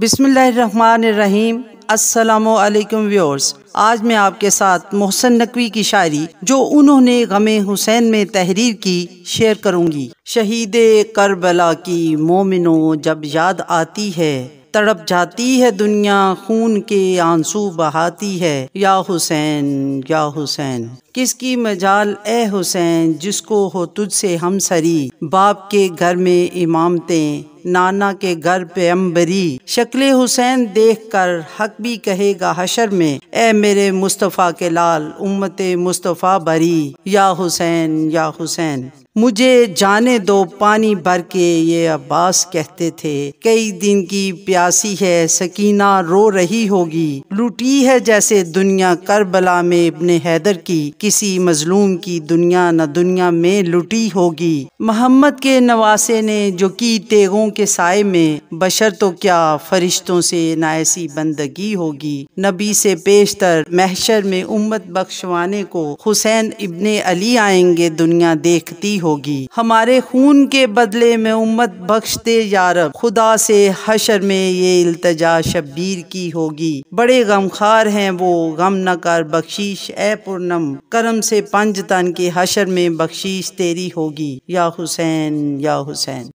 बिसमीम असलकम व्यूअर्स आज मैं आपके साथ मोहसन नकवी की शायरी जो उन्होंने गमे हुसैन में तहरीर की शेयर करूंगी शहीद करबला की मोमिनो जब याद आती है तड़प जाती है दुनिया खून के आंसू बहाती है या हुसैन या हुसैन किसकी मजाल ए हुसैन जिसको हो तुझसे हम सरी बाप के घर में इमामतें नाना के घर पे अम्बरी शक्ल हुसैन देख कर हक भी कहेगा हशर में ए मेरे मुस्तफ़ा के लाल उम्मत मुस्तफ़ा बरी या हुसैन या हुसैन मुझे जाने दो पानी भर के ये अब्बास कहते थे कई दिन की प्यासी है सकीना रो रही होगी लुटी है जैसे दुनिया करबला में इब्ने हैदर की किसी मजलूम की दुनिया न दुनिया में लुटी होगी मोहम्मद के नवासे ने जो की तेगों के साय में बशर तो क्या फरिश्तों से नायसी बंदगी होगी नबी से पेशतर महशर में उम्मत बख्शवाने को हुसैन इब्ने अली आएंगे दुनिया देखती होगी हमारे खून के बदले में उम्मत बख्शते यारब खुदा से हशर में ये अल्तजा शब्बीर की होगी बड़े गमखार हैं वो गम न कर बख्शीश ए पुरनम करम से पंज तन के हशर में बख्शीश तेरी होगी या हुसैन या हुसैन